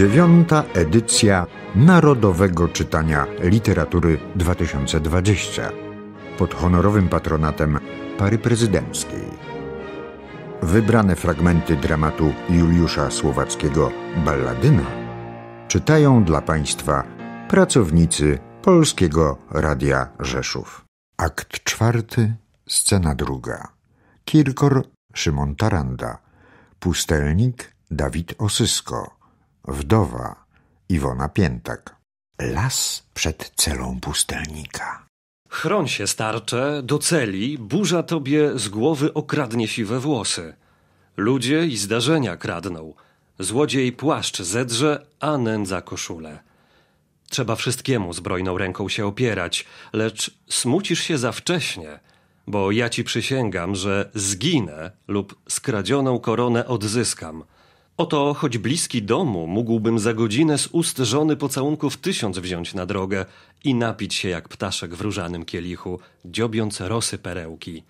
dziewiąta edycja Narodowego Czytania Literatury 2020 pod honorowym patronatem pary prezydenckiej. Wybrane fragmenty dramatu Juliusza Słowackiego Balladyna czytają dla Państwa pracownicy Polskiego Radia Rzeszów. Akt czwarty, scena druga. Kirkor Szymon Taranda, pustelnik Dawid Osysko wdowa Iwona Piętak. Las przed celą pustelnika. Chroń się, starcze, do celi, burza tobie z głowy okradnie siwe włosy. Ludzie i zdarzenia kradną. Złodziej płaszcz zedrze, a nędza koszulę. Trzeba wszystkiemu zbrojną ręką się opierać, lecz smucisz się za wcześnie, bo ja ci przysięgam, że zginę lub skradzioną koronę odzyskam – Oto choć bliski domu, mógłbym za godzinę z ust żony pocałunków tysiąc wziąć na drogę i napić się jak ptaszek w różanym kielichu, dziobiąc rosy perełki.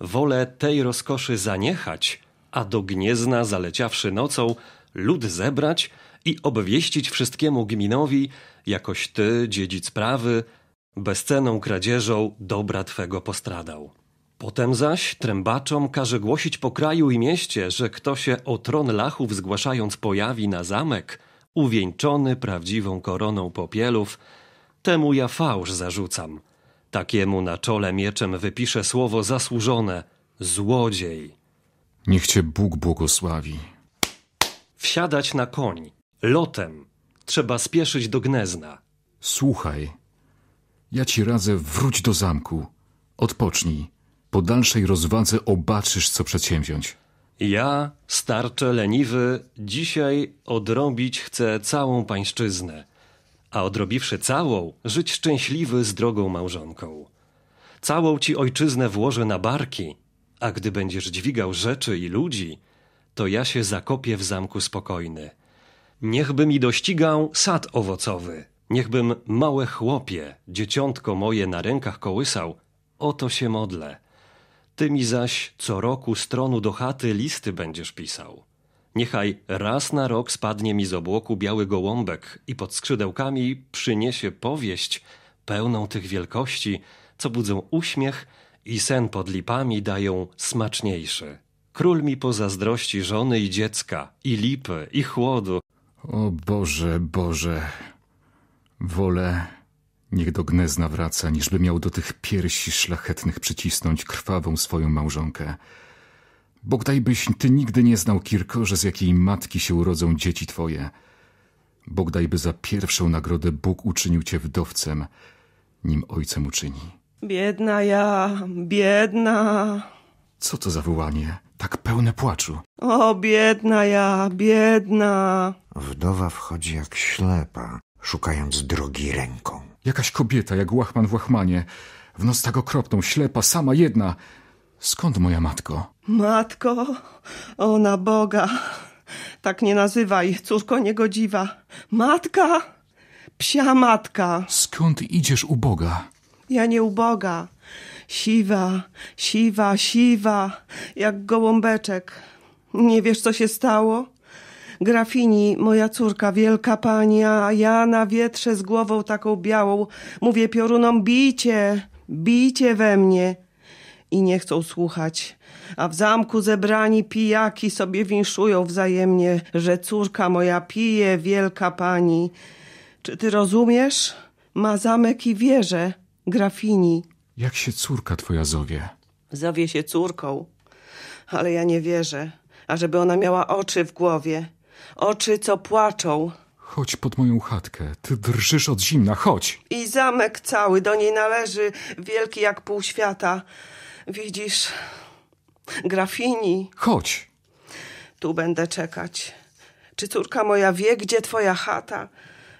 Wolę tej rozkoszy zaniechać, a do gniezna zaleciawszy nocą, lud zebrać i obwieścić wszystkiemu gminowi, jakoś ty, dziedzic prawy, bezceną kradzieżą dobra twego postradał. Potem zaś trębaczom każe głosić po kraju i mieście, że kto się o tron lachów zgłaszając pojawi na zamek, uwieńczony prawdziwą koroną popielów, temu ja fałsz zarzucam. Takiemu na czole mieczem wypiszę słowo zasłużone – złodziej. Niech cię Bóg błogosławi. Wsiadać na koń, lotem. Trzeba spieszyć do gnezna. Słuchaj, ja ci radzę wróć do zamku. Odpocznij po dalszej rozwadze obaczysz, co przedsięwziąć. Ja, starcze leniwy, dzisiaj odrobić chcę całą pańszczyznę, a odrobiwszy całą, żyć szczęśliwy z drogą małżonką. Całą ci ojczyznę włożę na barki, a gdy będziesz dźwigał rzeczy i ludzi, to ja się zakopię w zamku spokojny. Niechby mi dościgał sad owocowy, niechbym małe chłopie, dzieciątko moje na rękach kołysał, oto się modlę. Ty mi zaś co roku stronu do chaty listy będziesz pisał. Niechaj raz na rok spadnie mi z obłoku biały gołąbek i pod skrzydełkami przyniesie powieść pełną tych wielkości, co budzą uśmiech i sen pod lipami dają smaczniejszy. Król mi zazdrości żony i dziecka, i lipy, i chłodu. O Boże, Boże, wolę Niech do gnezna wraca, niżby miał do tych piersi szlachetnych przycisnąć krwawą swoją małżonkę. Bogdajbyś ty nigdy nie znał, Kirko, że z jakiej matki się urodzą dzieci twoje. Bogdajby za pierwszą nagrodę Bóg uczynił cię wdowcem, nim ojcem uczyni. Biedna ja, biedna. Co to za wołanie, tak pełne płaczu? O, biedna ja, biedna. Wdowa wchodzi jak ślepa, szukając drogi ręką. Jakaś kobieta, jak łachman w łachmanie. W noc tak okropną, ślepa, sama jedna. Skąd moja matko? Matko? Ona Boga. Tak nie nazywaj, córko niegodziwa. Matka? Psia matka. Skąd idziesz u Boga? Ja nie u Boga. Siwa, siwa, siwa, jak gołąbeczek. Nie wiesz, co się stało? grafini, moja córka, wielka pani, a ja na wietrze z głową taką białą mówię piorunom bijcie, bijcie we mnie. I nie chcą słuchać. A w zamku zebrani pijaki sobie winszują wzajemnie, że córka moja pije, wielka pani. Czy ty rozumiesz? Ma zamek i wieżę, grafini. Jak się córka twoja zowie? Zowie się córką, ale ja nie wierzę, ażeby ona miała oczy w głowie. Oczy, co płaczą. Chodź pod moją chatkę. Ty drżysz od zimna, chodź. I zamek cały do niej należy, wielki jak pół świata. Widzisz, grafini. Chodź. Tu będę czekać. Czy córka moja wie, gdzie twoja chata?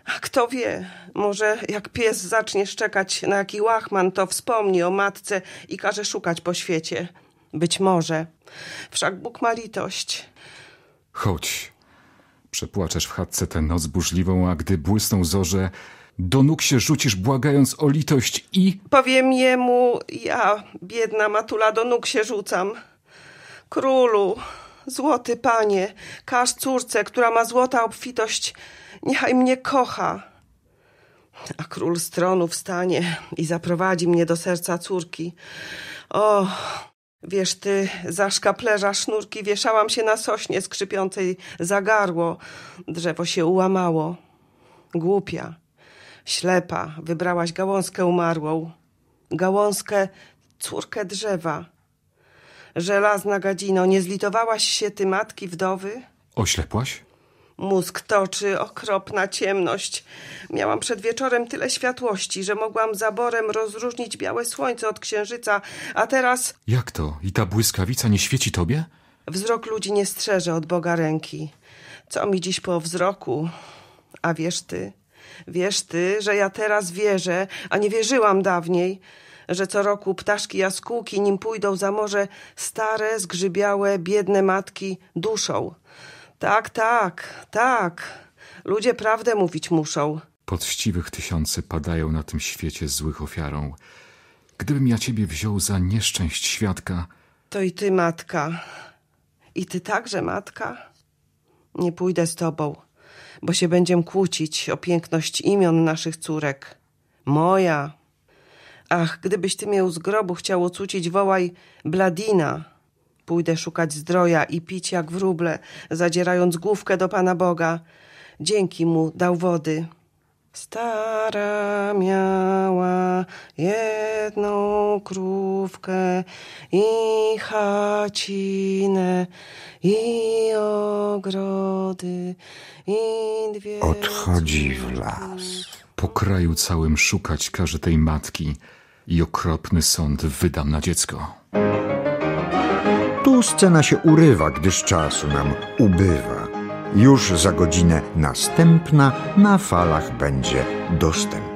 A kto wie, może jak pies zacznie szczekać na jaki łachman, to wspomni o matce i każe szukać po świecie. Być może. Wszak Bóg ma litość. Chodź. Przepłaczesz w chatce tę noc burzliwą, a gdy błysną zorze, do nóg się rzucisz, błagając o litość i... Powiem jemu, ja, biedna matula, do nóg się rzucam. Królu, złoty panie, każ córce, która ma złota obfitość, niechaj mnie kocha. A król stronu wstanie i zaprowadzi mnie do serca córki. O, Wiesz ty, za szkaplerza sznurki wieszałam się na sośnie skrzypiącej za garło. Drzewo się ułamało. Głupia, ślepa, wybrałaś gałązkę umarłą. Gałązkę, córkę drzewa. Żelazna gadzino, nie zlitowałaś się ty matki wdowy? Oślepłaś? Mózg toczy okropna ciemność. Miałam przed wieczorem tyle światłości, że mogłam zaborem rozróżnić białe słońce od księżyca, a teraz. Jak to? I ta błyskawica nie świeci tobie? Wzrok ludzi nie strzeże od Boga ręki. Co mi dziś po wzroku? A wiesz ty, wiesz ty, że ja teraz wierzę, a nie wierzyłam dawniej że co roku ptaszki jaskółki, nim pójdą za morze, stare, zgrzybiałe, biedne matki duszą. Tak, tak, tak. Ludzie prawdę mówić muszą. Podściwych tysiące padają na tym świecie złych ofiarą. Gdybym ja ciebie wziął za nieszczęść świadka. To i ty, matka. I ty także, matka. Nie pójdę z tobą, bo się będziemy kłócić o piękność imion naszych córek. Moja. Ach, gdybyś ty mnie z grobu chciał ocucić, wołaj Bladina. Pójdę szukać zdroja i pić jak wróble, zadzierając główkę do Pana Boga. Dzięki mu dał wody. Stara miała jedną krówkę i chacinę i ogrody i dwie... Odchodzi w las. Po kraju całym szukać każe tej matki i okropny sąd wydam na dziecko. Tu scena się urywa, gdyż czasu nam ubywa. Już za godzinę następna na falach będzie dostępna.